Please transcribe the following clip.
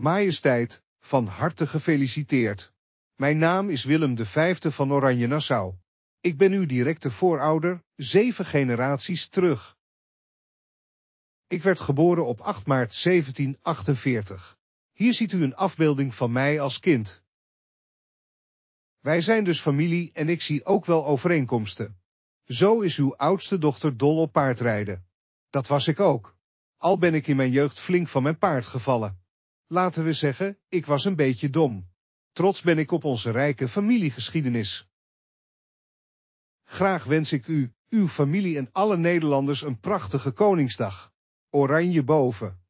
Majesteit, van harte gefeliciteerd. Mijn naam is Willem V van Oranje-Nassau. Ik ben uw directe voorouder, zeven generaties terug. Ik werd geboren op 8 maart 1748. Hier ziet u een afbeelding van mij als kind. Wij zijn dus familie en ik zie ook wel overeenkomsten. Zo is uw oudste dochter dol op paardrijden. Dat was ik ook. Al ben ik in mijn jeugd flink van mijn paard gevallen. Laten we zeggen, ik was een beetje dom. Trots ben ik op onze rijke familiegeschiedenis. Graag wens ik u, uw familie en alle Nederlanders een prachtige Koningsdag. Oranje boven.